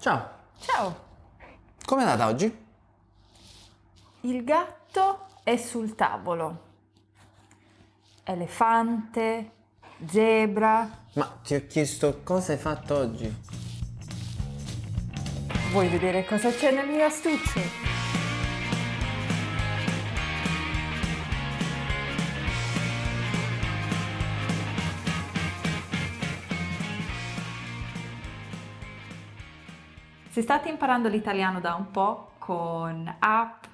Ciao. Ciao. è andata oggi? Il gatto è sul tavolo. Elefante, zebra. Ma ti ho chiesto cosa hai fatto oggi. Vuoi vedere cosa c'è nel mio astuccio? Se state imparando l'italiano da un po' con app,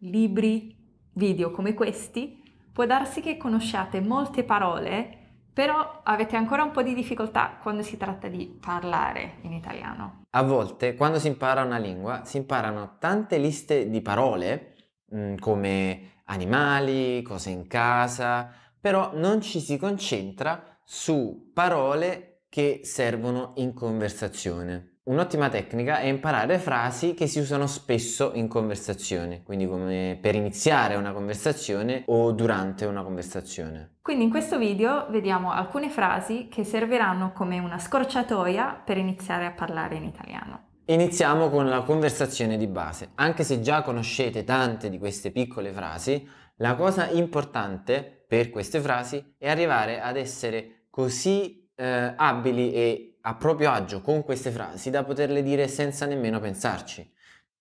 libri, video come questi, può darsi che conosciate molte parole, però avete ancora un po' di difficoltà quando si tratta di parlare in italiano. A volte, quando si impara una lingua, si imparano tante liste di parole, mm, come animali, cose in casa, però non ci si concentra su parole che servono in conversazione. Un'ottima tecnica è imparare frasi che si usano spesso in conversazione, quindi come per iniziare una conversazione o durante una conversazione. Quindi in questo video vediamo alcune frasi che serviranno come una scorciatoia per iniziare a parlare in italiano. Iniziamo con la conversazione di base. Anche se già conoscete tante di queste piccole frasi, la cosa importante per queste frasi è arrivare ad essere così eh, abili e a proprio agio con queste frasi da poterle dire senza nemmeno pensarci.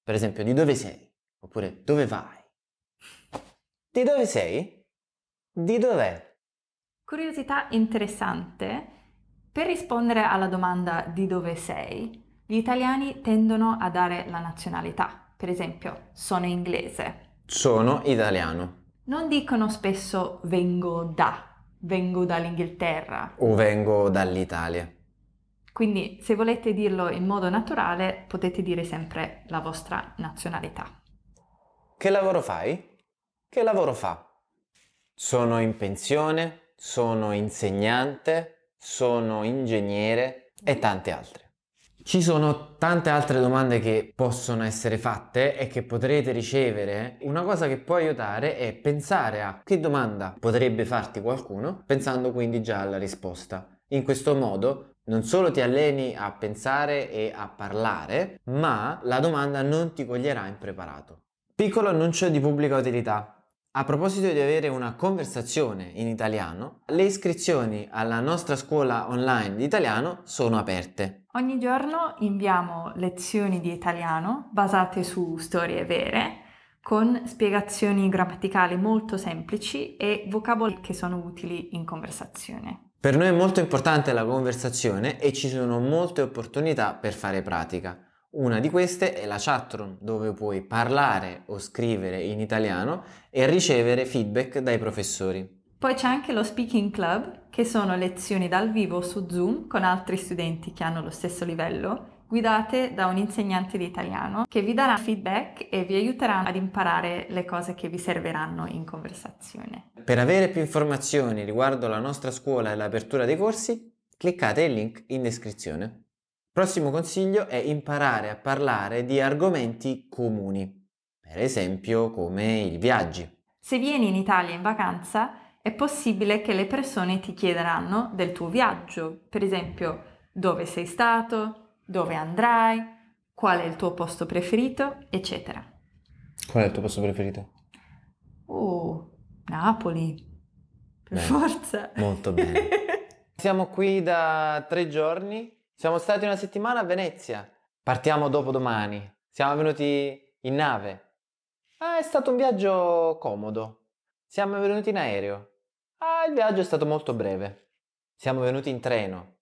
Per esempio, di dove sei? Oppure dove vai? Di dove sei? Di dov'è? Curiosità interessante. Per rispondere alla domanda di dove sei, gli italiani tendono a dare la nazionalità. Per esempio, sono inglese. Sono italiano. Non dicono spesso vengo da, vengo dall'Inghilterra. O vengo dall'Italia. Quindi se volete dirlo in modo naturale potete dire sempre la vostra nazionalità. Che lavoro fai? Che lavoro fa? Sono in pensione, sono insegnante, sono ingegnere e tante altre. Ci sono tante altre domande che possono essere fatte e che potrete ricevere. Una cosa che può aiutare è pensare a che domanda potrebbe farti qualcuno, pensando quindi già alla risposta. In questo modo non solo ti alleni a pensare e a parlare, ma la domanda non ti coglierà impreparato. Piccolo annuncio di pubblica utilità. A proposito di avere una conversazione in italiano, le iscrizioni alla nostra scuola online di italiano sono aperte. Ogni giorno inviamo lezioni di italiano basate su storie vere, con spiegazioni grammaticali molto semplici e vocaboli che sono utili in conversazione. Per noi è molto importante la conversazione e ci sono molte opportunità per fare pratica. Una di queste è la chatroom dove puoi parlare o scrivere in italiano e ricevere feedback dai professori. Poi c'è anche lo Speaking Club, che sono lezioni dal vivo su Zoom con altri studenti che hanno lo stesso livello guidate da un insegnante di italiano che vi darà feedback e vi aiuterà ad imparare le cose che vi serviranno in conversazione. Per avere più informazioni riguardo la nostra scuola e l'apertura dei corsi, cliccate il link in descrizione. Prossimo consiglio è imparare a parlare di argomenti comuni, per esempio come i viaggi. Se vieni in Italia in vacanza, è possibile che le persone ti chiederanno del tuo viaggio, per esempio dove sei stato, dove andrai, qual è il tuo posto preferito, eccetera. Qual è il tuo posto preferito? Oh, Napoli, per bene. forza. Molto bene. Siamo qui da tre giorni, siamo stati una settimana a Venezia, partiamo dopo domani, siamo venuti in nave. Ah, è stato un viaggio comodo, siamo venuti in aereo. Ah, il viaggio è stato molto breve. Siamo venuti in treno.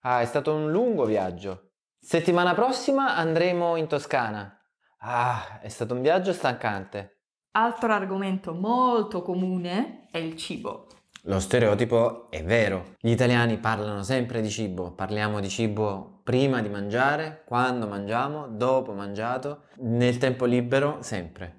Ah, è stato un lungo viaggio. Settimana prossima andremo in Toscana. Ah, è stato un viaggio stancante. Altro argomento molto comune è il cibo. Lo stereotipo è vero. Gli italiani parlano sempre di cibo. Parliamo di cibo prima di mangiare, quando mangiamo, dopo mangiato, nel tempo libero, sempre.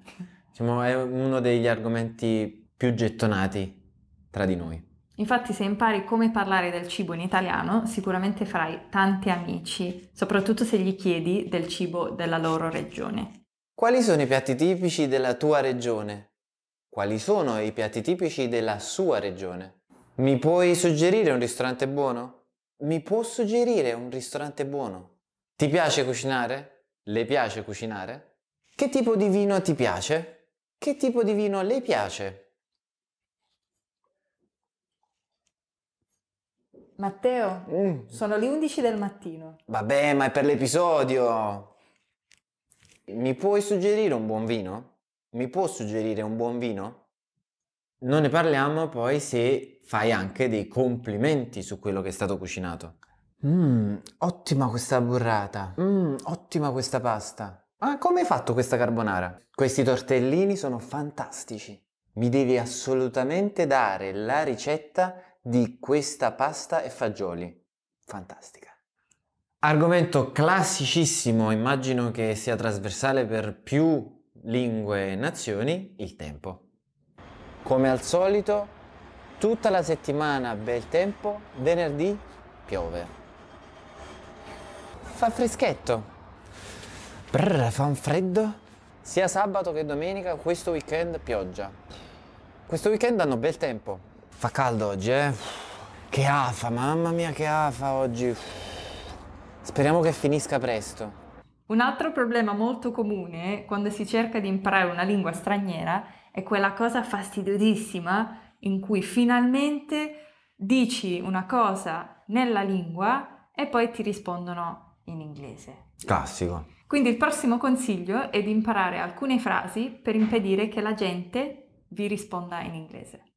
Diciamo, è uno degli argomenti più gettonati tra di noi. Infatti se impari come parlare del cibo in italiano sicuramente farai tanti amici, soprattutto se gli chiedi del cibo della loro regione. Quali sono i piatti tipici della tua regione? Quali sono i piatti tipici della sua regione? Mi puoi suggerire un ristorante buono? Mi può suggerire un ristorante buono? Ti piace cucinare? Le piace cucinare? Che tipo di vino ti piace? Che tipo di vino le piace? Matteo, mm. sono le 11 del mattino. Vabbè, ma è per l'episodio. Mi puoi suggerire un buon vino? Mi può suggerire un buon vino? Non ne parliamo poi se fai anche dei complimenti su quello che è stato cucinato. Mmm, ottima questa burrata. Mmm, ottima questa pasta. Ma ah, come hai fatto questa carbonara? Questi tortellini sono fantastici. Mi devi assolutamente dare la ricetta di questa pasta e fagioli. Fantastica. Argomento classicissimo, immagino che sia trasversale per più lingue e nazioni, il tempo. Come al solito, tutta la settimana bel tempo, venerdì piove. Fa freschetto. Brr, fa un freddo. Sia sabato che domenica, questo weekend pioggia. Questo weekend hanno bel tempo, Fa caldo oggi, eh? Che afa, mamma mia che afa oggi. Speriamo che finisca presto. Un altro problema molto comune eh, quando si cerca di imparare una lingua straniera è quella cosa fastidiosissima in cui finalmente dici una cosa nella lingua e poi ti rispondono in inglese. Classico. Quindi il prossimo consiglio è di imparare alcune frasi per impedire che la gente vi risponda in inglese.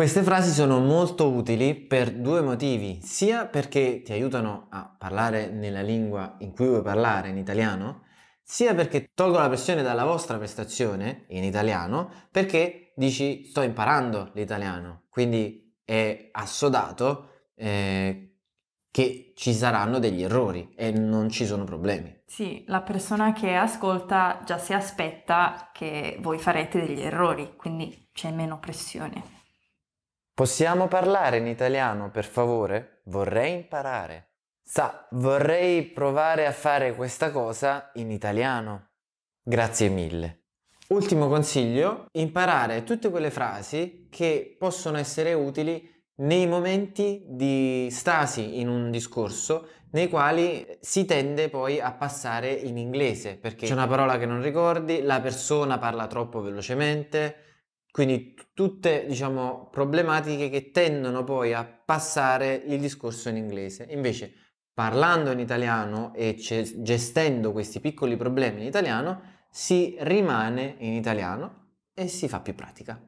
Queste frasi sono molto utili per due motivi, sia perché ti aiutano a parlare nella lingua in cui vuoi parlare, in italiano, sia perché tolgono la pressione dalla vostra prestazione in italiano, perché dici sto imparando l'italiano, quindi è assodato eh, che ci saranno degli errori e non ci sono problemi. Sì, la persona che ascolta già si aspetta che voi farete degli errori, quindi c'è meno pressione. Possiamo parlare in italiano, per favore? Vorrei imparare. Sa, vorrei provare a fare questa cosa in italiano. Grazie mille. Ultimo consiglio, imparare tutte quelle frasi che possono essere utili nei momenti di stasi in un discorso nei quali si tende poi a passare in inglese perché c'è una parola che non ricordi, la persona parla troppo velocemente, quindi tutte, diciamo, problematiche che tendono poi a passare il discorso in inglese. Invece, parlando in italiano e gestendo questi piccoli problemi in italiano, si rimane in italiano e si fa più pratica.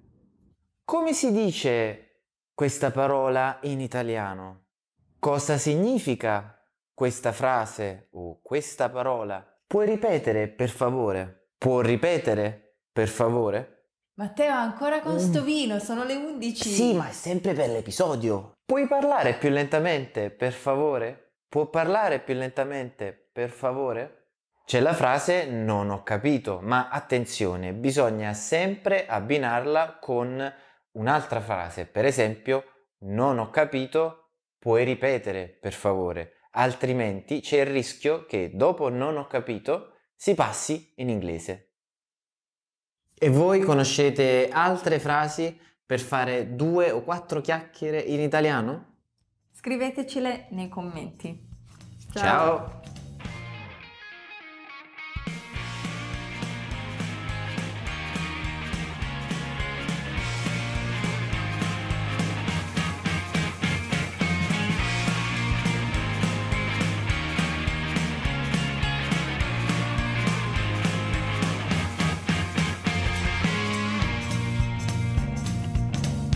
Come si dice questa parola in italiano? Cosa significa questa frase o questa parola? Puoi ripetere, per favore? Può ripetere, per favore? Matteo, ancora con mm. sto vino, sono le 11. Sì, ma è sempre per l'episodio. Puoi parlare più lentamente, per favore? Può parlare più lentamente, per favore? C'è la frase non ho capito, ma attenzione, bisogna sempre abbinarla con un'altra frase. Per esempio, non ho capito, puoi ripetere, per favore? Altrimenti c'è il rischio che dopo non ho capito si passi in inglese. E voi conoscete altre frasi per fare due o quattro chiacchiere in italiano? Scrivetecele nei commenti. Ciao! Ciao.